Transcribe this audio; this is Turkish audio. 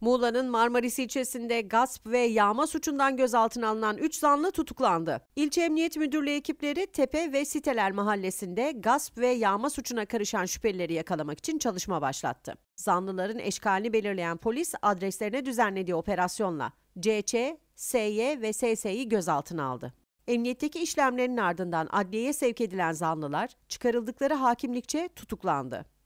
Muğla'nın Marmaris ilçesinde gasp ve yağma suçundan gözaltına alınan 3 zanlı tutuklandı. İlçe Emniyet Müdürlüğü ekipleri Tepe ve Siteler mahallesinde gasp ve yağma suçuna karışan şüphelileri yakalamak için çalışma başlattı. Zanlıların eşkalini belirleyen polis adreslerine düzenlediği operasyonla Cc, SY ve SS'yi gözaltına aldı. Emniyetteki işlemlerin ardından adliyeye sevk edilen zanlılar çıkarıldıkları hakimlikçe tutuklandı.